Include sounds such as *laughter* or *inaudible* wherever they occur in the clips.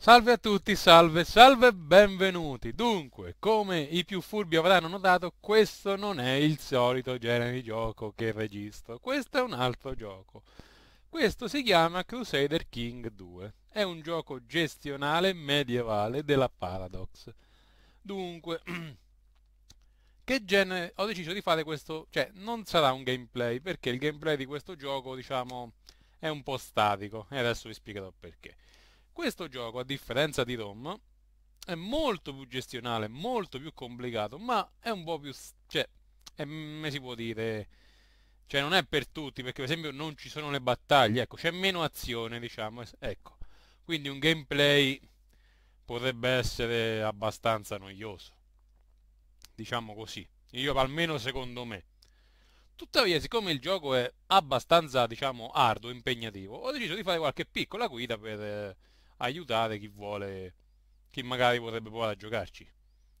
Salve a tutti, salve, salve, benvenuti! Dunque, come i più furbi avranno notato, questo non è il solito genere di gioco che registro, questo è un altro gioco. Questo si chiama Crusader King 2, è un gioco gestionale medievale della Paradox. Dunque, *clears throat* che genere... ho deciso di fare questo... cioè, non sarà un gameplay, perché il gameplay di questo gioco, diciamo, è un po' statico, e adesso vi spiegherò perché. Questo gioco, a differenza di Rom, è molto più gestionale, molto più complicato, ma è un po' più... cioè, è, come si può dire... Cioè non è per tutti, perché per esempio non ci sono le battaglie, ecco, c'è meno azione, diciamo, ecco. Quindi un gameplay potrebbe essere abbastanza noioso. Diciamo così. Io almeno secondo me. Tuttavia, siccome il gioco è abbastanza, diciamo, arduo, impegnativo, ho deciso di fare qualche piccola guida per aiutare chi vuole, chi magari vorrebbe provare a giocarci.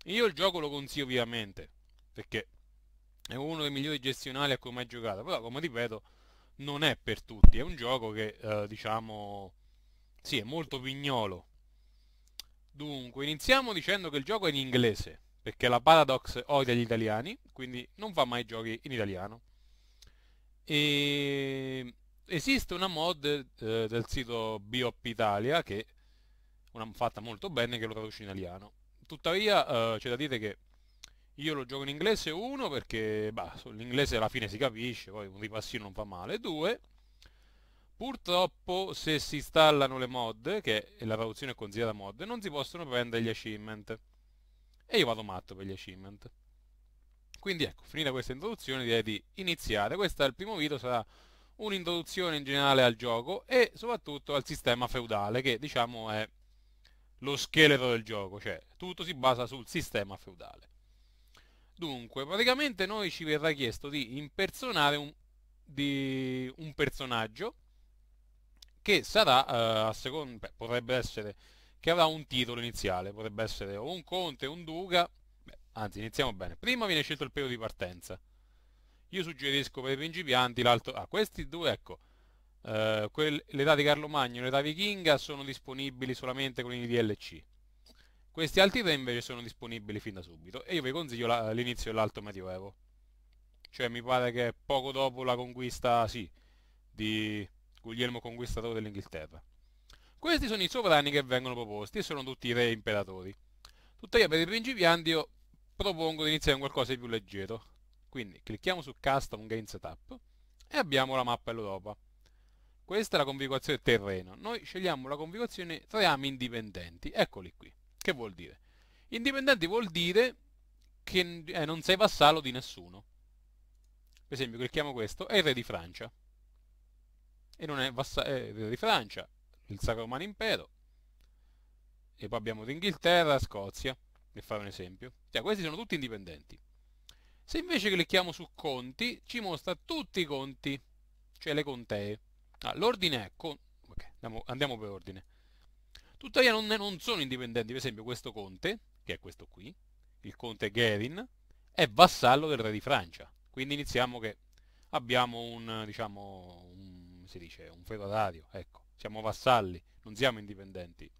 Io il gioco lo consiglio vivamente, perché è uno dei migliori gestionali a cui ho mai giocato, però come ripeto non è per tutti, è un gioco che eh, diciamo sì, è molto pignolo. Dunque, iniziamo dicendo che il gioco è in inglese, perché la Paradox odia gli italiani, quindi non fa mai giochi in italiano. E esiste una mod eh, del sito Biop Italia che una fatta molto bene che lo traduce in italiano. Tuttavia eh, c'è da dire che io lo gioco in inglese 1 perché l'inglese alla fine si capisce, poi un ripassino non fa male. 2 purtroppo se si installano le mod, che la traduzione è considerata mod, non si possono prendere gli achievement. E io vado matto per gli achievement. Quindi ecco, finita questa introduzione direi di iniziare. Questo è il primo video, sarà un'introduzione in generale al gioco e soprattutto al sistema feudale che diciamo è lo scheletro del gioco, cioè tutto si basa sul sistema feudale. Dunque, praticamente noi ci verrà chiesto di impersonare un, di un personaggio che sarà, eh, a seconda, beh, potrebbe essere, che avrà un titolo iniziale, potrebbe essere o un conte, un duca, beh, anzi iniziamo bene, prima viene scelto il periodo di partenza, io suggerisco per i principianti l'alto... Ah, questi due, ecco. Eh, uh, l'età di Carlo Magno e l'età vichinga sono disponibili solamente con i DLC. Questi altri tre invece sono disponibili fin da subito. E io vi consiglio l'inizio dell'Alto Medioevo. Cioè mi pare che poco dopo la conquista, sì, di Guglielmo Conquistatore dell'Inghilterra. Questi sono i sovrani che vengono proposti e sono tutti i re imperatori. Tuttavia per i principianti io propongo di iniziare con qualcosa di più leggero, quindi clicchiamo su Custom Gain Setup e abbiamo la mappa Europa. Questa è la configurazione terreno. Noi scegliamo la configurazione ami indipendenti. Eccoli qui. Che vuol dire? Indipendenti vuol dire che eh, non sei vassallo di nessuno. Per esempio clicchiamo questo, è il re di Francia. E non è, è il re di Francia, il Sacro Romano Impero. E poi abbiamo l'Inghilterra, Scozia, per fare un esempio. Cioè questi sono tutti indipendenti. Se invece clicchiamo su conti, ci mostra tutti i conti, cioè le contee. Ah, L'ordine è... Con... Okay, andiamo, andiamo, per ordine. Tuttavia non, non sono indipendenti, per esempio questo conte, che è questo qui, il conte Gerin, è vassallo del re di Francia. Quindi iniziamo che abbiamo un, diciamo, un, si dice, un feudatio, ecco, siamo vassalli, non siamo indipendenti.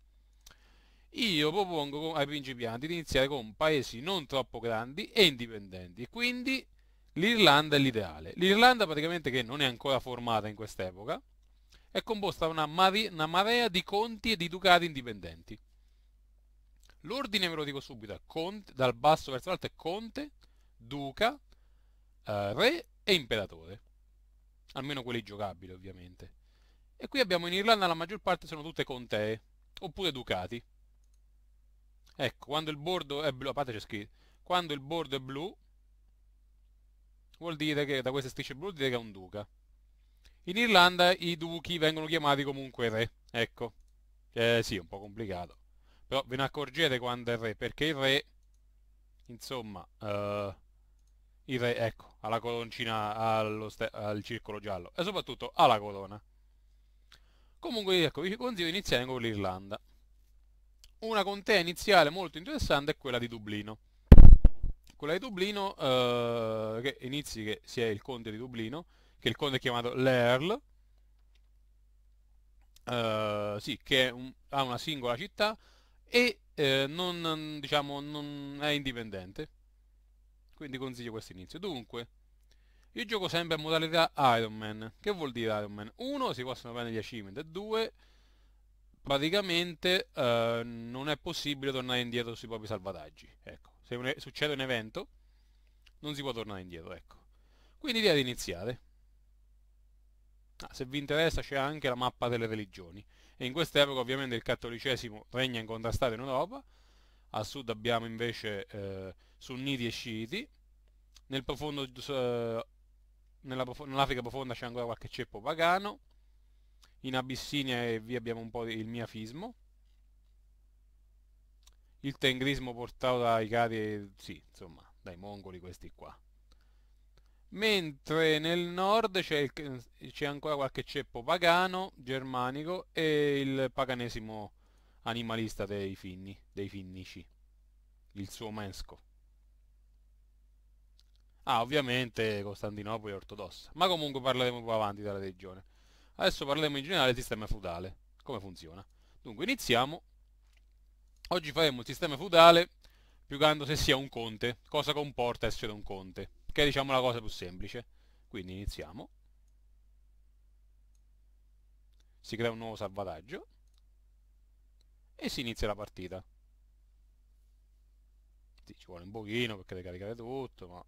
Io propongo ai principianti di iniziare con paesi non troppo grandi e indipendenti, quindi l'Irlanda è l'ideale. L'Irlanda praticamente che non è ancora formata in quest'epoca, è composta da una, mare una marea di conti e di ducati indipendenti. L'ordine ve lo dico subito, conte, dal basso verso l'alto è conte, duca, eh, re e imperatore. Almeno quelli giocabili ovviamente. E qui abbiamo in Irlanda la maggior parte sono tutte contee, oppure ducati. Ecco, quando il bordo è blu, a parte c'è scritto, quando il bordo è blu, vuol dire che da queste strisce blu vuol dire che è un duca. In Irlanda i duchi vengono chiamati comunque re, ecco. Eh, sì, è un po' complicato. Però ve ne accorgete quando è re, perché il re, insomma, uh, il re, ecco, ha la coloncina al circolo giallo e soprattutto ha la corona. Comunque, ecco, vi consiglio di iniziare con l'Irlanda una contea iniziale molto interessante è quella di Dublino. Quella di Dublino, eh, che inizi che sia il conte di Dublino, che il conte è chiamato l'Earl, eh, sì, che un, ha una singola città e eh, non, diciamo, non è indipendente. Quindi consiglio questo inizio. Dunque, io gioco sempre a modalità Iron Man. Che vuol dire Iron Man? Uno, Si possono prendere gli achievement. Due, praticamente eh, non è possibile tornare indietro sui propri salvataggi. Ecco, se un e- succede un evento non si può tornare indietro, ecco. Quindi l'idea di iniziare. Ah, se vi interessa c'è anche la mappa delle religioni. E in quest'epoca ovviamente il cattolicesimo regna incontrastato in Europa, a sud abbiamo invece eh, sunniti e sciiti, Nel profondo, eh, nella prof- nell'Africa profonda c'è ancora qualche ceppo pagano, in Abissinia e vi abbiamo un po' il miafismo il tengrismo portato dai cari, sì, insomma, dai mongoli questi qua. Mentre nel nord c'è, ancora qualche ceppo pagano, germanico e il paganesimo animalista dei finni, dei finnici, il suo mensco. Ah, ovviamente Costantinopoli è ortodossa, ma comunque parleremo più avanti della regione. Adesso parleremo in generale del sistema feudale, come funziona. Dunque iniziamo, oggi faremo il sistema feudale piugando se sia un conte, cosa comporta essere un conte, che è diciamo la cosa più semplice. Quindi iniziamo, si crea un nuovo salvataggio e si inizia la partita. Sì, ci vuole un pochino perché deve caricare tutto, ma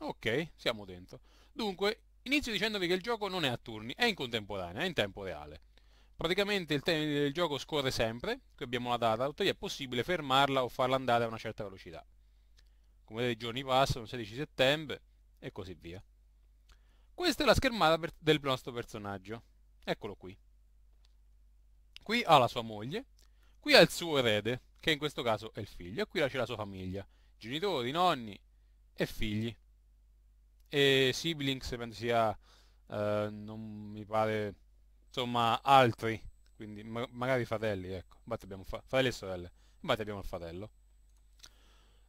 Ok, siamo dentro. Dunque, inizio dicendovi che il gioco non è a turni, è in contemporanea, è in tempo reale. Praticamente il, il gioco scorre sempre, qui abbiamo la data, tuttavia è possibile fermarla o farla andare a una certa velocità. Come vedete i giorni passano, 16 settembre e così via. Questa è la schermata del nostro personaggio. Eccolo qui. Qui ha la sua moglie, qui ha il suo erede, che in questo caso è il figlio, e qui c'è la sua famiglia, genitori, nonni e figli e Siblings penso sia, eh, non mi pare, insomma, altri, quindi ma magari fratelli, ecco. Infatti abbiamo fa fratelli e sorelle, infatti abbiamo il fratello.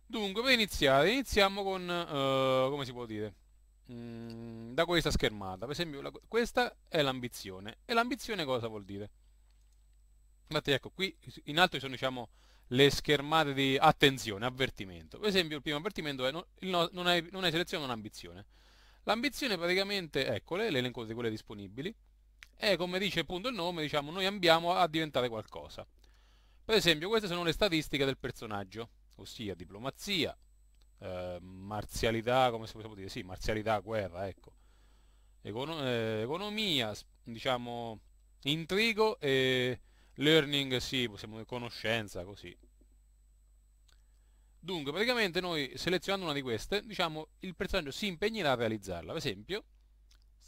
Dunque, per iniziare, iniziamo con, eh, come si può dire, mm, da questa schermata. Per esempio, la, questa è l'ambizione. E l'ambizione cosa vuol dire? Infatti, ecco, qui in alto ci sono, diciamo, le schermate di attenzione, avvertimento. Per esempio il primo avvertimento è non, hai, non hai selezione un'ambizione. L'ambizione praticamente, eccole, l'elenco di quelle disponibili, è come dice appunto il nome, diciamo, noi andiamo a diventare qualcosa. Per esempio queste sono le statistiche del personaggio, ossia diplomazia, eh, marzialità, come si può dire, sì, marzialità, guerra, ecco, Econo eh, economia, diciamo, intrigo e Learning, sì, possiamo dire conoscenza, così. Dunque, praticamente noi selezionando una di queste, diciamo, il personaggio si impegnerà a realizzarla. Per esempio,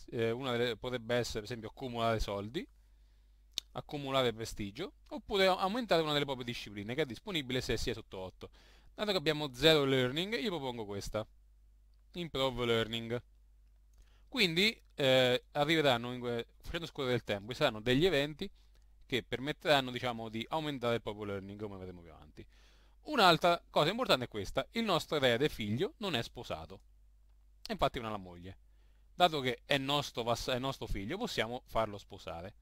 eh, una delle, potrebbe essere, per esempio, accumulare soldi, accumulare prestigio, oppure aumentare una delle proprie discipline, che è disponibile se si è sotto 8. Dato che abbiamo 0 learning, io propongo questa. Improve learning. Quindi, eh, arriveranno, facendo scorrere il tempo, ci saranno degli eventi che permetteranno diciamo, di aumentare il proprio learning, come vedremo più avanti. Un'altra cosa importante è questa, il nostro erede figlio non è sposato, infatti non ha la moglie. Dato che è nostro, è nostro, figlio possiamo farlo sposare.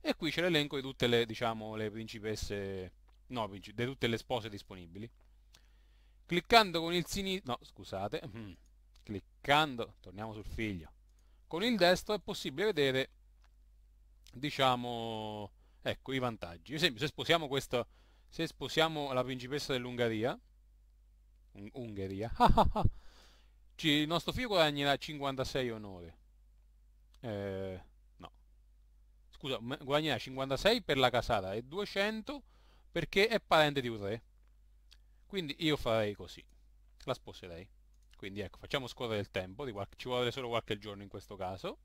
E qui c'è l'elenco di tutte le, diciamo, le principesse, no, di tutte le spose disponibili. Cliccando con il sinistro, no scusate, mm-hmm. cliccando, torniamo sul figlio, con il destro è possibile vedere, diciamo, Ecco i vantaggi. Per esempio, se sposiamo, questo, se sposiamo la principessa dell'Ungheria, un Ungheria, *laughs* il nostro figlio guadagnerà 56 onore. Eh, no. Scusa, guadagnerà 56 per la casata e 200 perché è parente di un re. Quindi io farei così. La sposerei. Quindi ecco, facciamo scorrere il tempo, ci vuole solo qualche giorno in questo caso.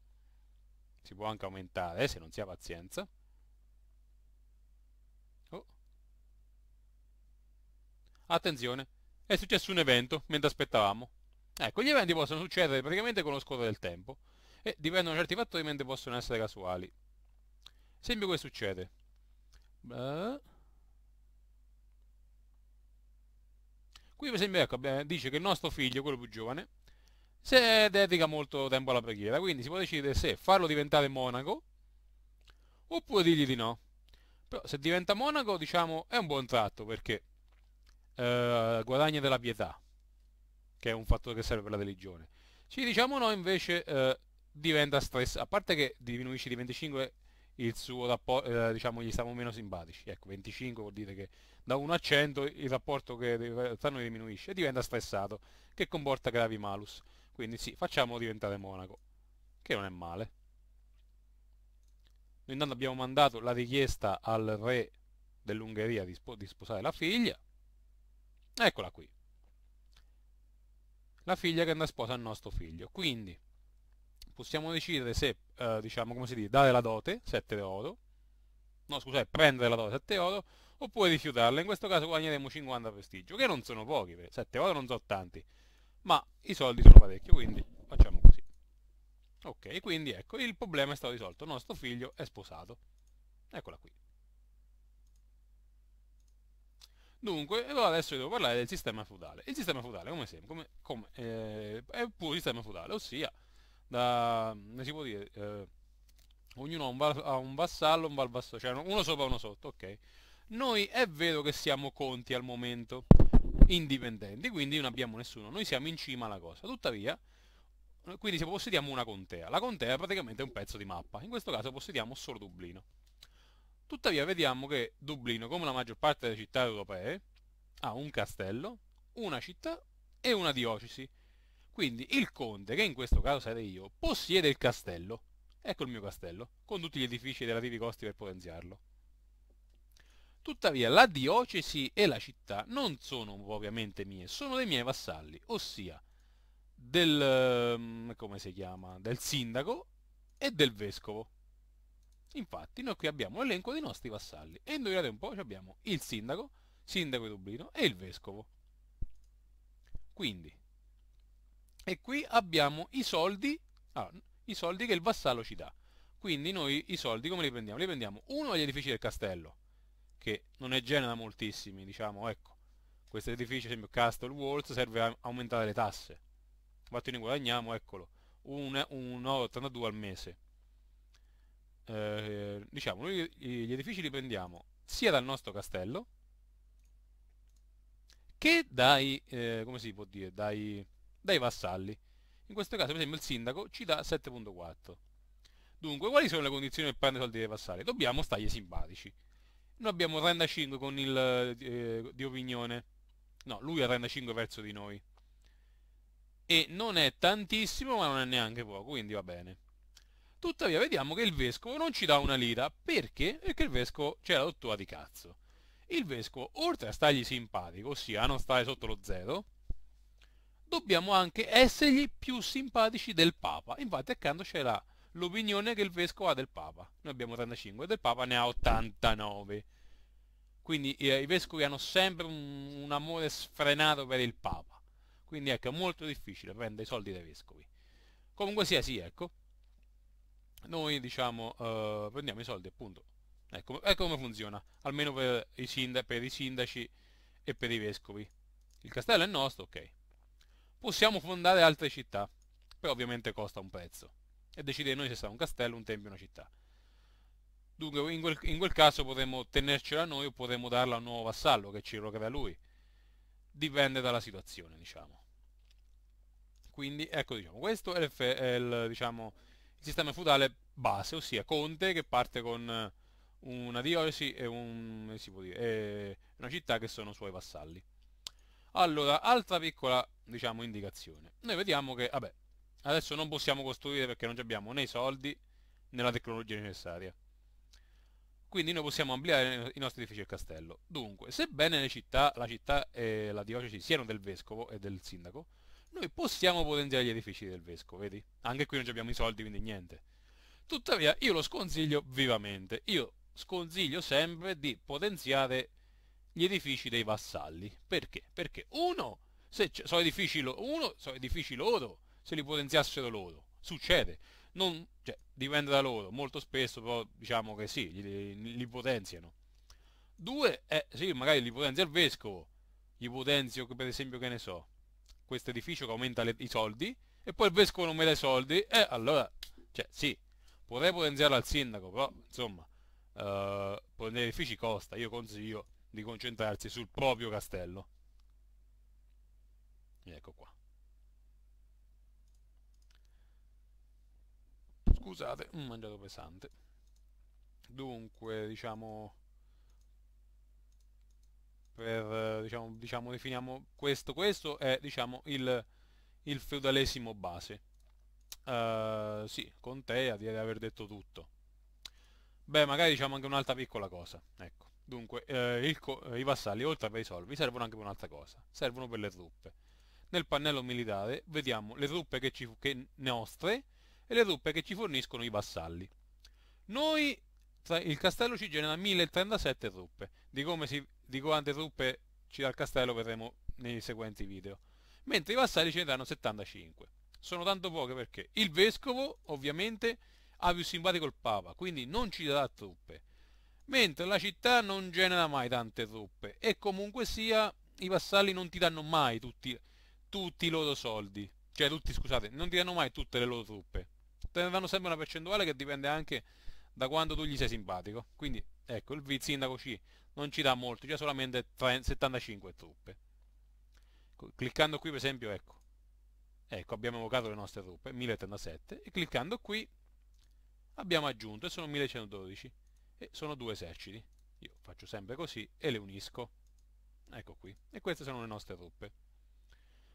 Si può anche aumentare se non si ha pazienza. Attenzione, è successo un evento mentre aspettavamo. Ecco, gli eventi possono succedere praticamente con lo scorrere del tempo e dipendono certi fattori mentre possono essere casuali. Esempio che succede? Beh... Qui per esempio ecco, dice che il nostro figlio, quello più giovane, si dedica molto tempo alla preghiera, quindi si può decidere se farlo diventare monaco oppure dirgli di no. Però se diventa monaco, diciamo, è un buon tratto perché eh, guadagna della pietà, che è un fattore che serve per la religione. Ci diciamo no invece eh, diventa stress, a parte che diminuisce di 25 il suo rapporto, eh, diciamo gli stiamo meno simpatici, ecco 25 vuol dire che da 1 a 100 il rapporto che tra noi diminuisce e diventa stressato, che comporta gravi malus. Quindi sì, facciamolo diventare monaco, che non è male. Noi intanto abbiamo mandato la richiesta al re dell'Ungheria di, spo di sposare la figlia, Eccola qui. La figlia che andrà sposa al nostro figlio. Quindi possiamo decidere se, eh, diciamo, come si dice, dare la dote, 7 oro, no scusate, prendere la dote, 7 oro, oppure rifiutarla. In questo caso guadagneremo 50 prestigio, che non sono pochi, 7 oro non sono tanti, ma i soldi sono parecchi, quindi facciamo così. Ok, quindi ecco, il problema è stato risolto, il nostro figlio è sposato. Eccola qui. Dunque, adesso vi devo parlare del sistema feudale. Il sistema feudale, come sempre, come, come, eh, è un puro sistema feudale, ossia, da, si può dire, eh, ognuno ha un, ha un, vassallo, un valvassallo, cioè uno sopra uno sotto, ok? Noi è vero che siamo conti al momento, indipendenti, quindi non abbiamo nessuno, noi siamo in cima alla cosa. Tuttavia, quindi se possediamo una contea. La contea è praticamente un pezzo di mappa, in questo caso possediamo solo Dublino. Tuttavia vediamo che Dublino, come la maggior parte delle città europee, ha un castello, una città e una diocesi. Quindi il conte, che in questo caso sarei io, possiede il castello. Ecco il mio castello, con tutti gli edifici e i relativi costi per potenziarlo. Tuttavia la diocesi e la città non sono ovviamente mie, sono dei miei vassalli, ossia del, mm, del sindaco e del vescovo. Infatti noi qui abbiamo l'elenco dei nostri vassalli e indovinate un po', abbiamo il sindaco, sindaco di Dublino e il vescovo. Quindi, e qui abbiamo i soldi, ah, i soldi che il vassallo ci dà. Quindi noi i soldi come li prendiamo? Li prendiamo uno dagli edifici del castello, che non è genera moltissimi, diciamo, ecco. Questo edificio, esempio Castle Walls, serve a aumentare le tasse. Infatti noi guadagniamo, eccolo, 1,82 al mese eh, diciamo, noi gli edifici li prendiamo sia dal nostro castello che dai, eh, come si può dire, dai, dai vassalli. In questo caso, per esempio, il sindaco ci dà 7.4. Dunque, quali sono le condizioni per prendere soldi dei vassalli? Dobbiamo stargli simpatici. Noi abbiamo 35 con il eh, di opinione. No, lui ha 35 verso di noi. E non è tantissimo, ma non è neanche poco, quindi va bene. Tuttavia vediamo che il vescovo non ci dà una lira, perché? Perché il vescovo c'era dottura di cazzo. Il vescovo, oltre a stargli simpatico, ossia a non stare sotto lo zero, dobbiamo anche essergli più simpatici del Papa. Infatti accanto c'era l'opinione che il vescovo ha del Papa. Noi abbiamo 35, del Papa ne ha 89. Quindi eh, i vescovi hanno sempre un, un, amore sfrenato per il Papa. Quindi ecco, è molto difficile prendere i soldi dai vescovi. Comunque sia, sì, ecco noi diciamo eh, prendiamo i soldi appunto ecco, ecco come funziona almeno per i, per i, sindaci e per i vescovi il castello è nostro ok possiamo fondare altre città però ovviamente costa un prezzo e decidere noi se sarà un castello un tempio una città dunque in quel, in quel caso potremmo tenercela noi o potremmo darla a un nuovo vassallo che ci rogherà lui dipende dalla situazione diciamo quindi ecco diciamo questo è, il, è il, diciamo, il sistema feudale base, ossia conte che parte con eh, una diocesi e, un, dire, una città che sono suoi vassalli. Allora, altra piccola, diciamo, indicazione. Noi vediamo che, vabbè, adesso non possiamo costruire perché non abbiamo né i soldi né la tecnologia necessaria. Quindi noi possiamo ampliare i nostri edifici del castello. Dunque, sebbene le città, la città e la diocesi siano del vescovo e del sindaco, noi possiamo potenziare gli edifici del vescovo, vedi? Anche qui non abbiamo i soldi, quindi niente. Tuttavia io lo sconsiglio vivamente. Io sconsiglio sempre di potenziare gli edifici dei vassalli. Perché? Perché uno, se sono edifici, uno, sono edifici loro, se li potenziassero loro. Succede. Non, cioè, dipende da loro. Molto spesso però diciamo che sì, li, li potenziano. Due, eh, sì, magari li potenzia il vescovo. Gli potenzio, per esempio, che ne so, questo edificio che aumenta le, i soldi e poi il vescovo non mi i soldi e eh, allora, cioè sì, potrei potenziarlo al sindaco, però insomma, eh, prendere edifici costa, io consiglio di concentrarsi sul proprio castello. Ecco qua. Scusate, un mangiato pesante. Dunque, diciamo per, eh, diciamo, diciamo, definiamo questo, questo è diciamo, il, il feudalesimo base. Uh, sì, Contea direi di aver detto tutto. Beh, magari diciamo anche un'altra piccola cosa, ecco. Dunque, eh, i vassalli, oltre ai soldi, servono anche per un'altra cosa. Servono per le truppe. Nel pannello militare vediamo le truppe che ci, che nostre e le truppe che ci forniscono i vassalli. Noi, tra, il castello ci genera 1037 truppe. Di come si di quante truppe ci dà il castello vedremo nei seguenti video. Mentre i vassalli ce ne danno 75. Sono tanto poche perché il vescovo ovviamente ha più simpatico il papa, quindi non ci darà truppe. Mentre la città non genera mai tante truppe e comunque sia i vassalli non ti danno mai tutti, tutti i loro soldi. Cioè tutti, scusate, non ti danno mai tutte le loro truppe. Te ne danno sempre una percentuale che dipende anche da quando tu gli sei simpatico. Quindi ecco, il sindaco C non ci dà molto, già solamente 75 truppe. Cliccando qui per esempio, ecco, ecco abbiamo evocato le nostre truppe, 1037, e cliccando qui abbiamo aggiunto, e sono 1112, e sono due eserciti. Io faccio sempre così e le unisco. Ecco qui. E queste sono le nostre truppe.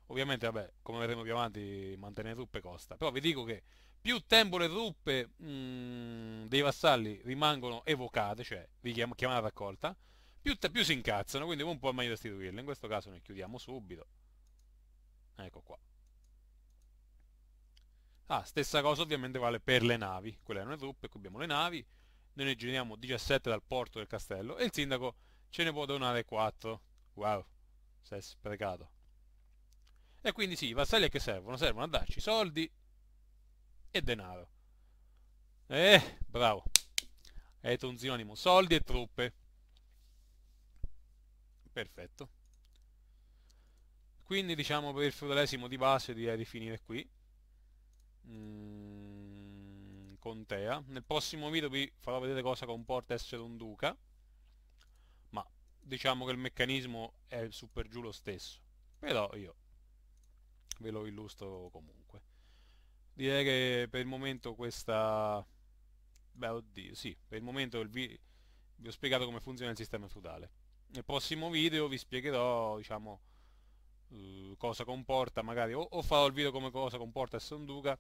Ovviamente, vabbè, come vedremo più avanti, mantenere truppe costa. Però vi dico che più tempo le truppe mh, mm, dei vassalli rimangono evocate, cioè richiam- chiamata raccolta, più, te- più si incazzano, quindi un po' meglio restituirle. In questo caso ne chiudiamo subito. Ecco qua. Ah, stessa cosa ovviamente vale per le navi. Quelle erano le truppe, qui abbiamo le navi. Noi ne generiamo 17 dal porto del castello e il sindaco ce ne può donare 4. Wow, sei sprecato. E quindi sì, i vassalli a che servono? Servono a darci soldi e denaro. Eh, bravo. Etro un sinonimo, soldi e truppe. Perfetto. Quindi diciamo per il feudalesimo di base direi di finire qui. Mm, contea. Nel prossimo video vi farò vedere cosa comporta essere un duca. Ma diciamo che il meccanismo è super giù lo stesso. Però io ve lo illustro comunque direi che per il momento questa... beh oddio, sì, per il momento vi... vi ho spiegato come funziona il sistema feudale. Nel prossimo video vi spiegherò, diciamo, eh, cosa comporta magari, o, o, farò il video come cosa comporta il Sonduca,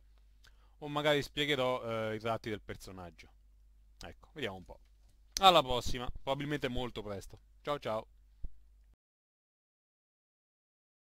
o magari spiegherò eh, i tratti del personaggio. Ecco, vediamo un po'. Alla prossima, probabilmente molto presto. Ciao ciao!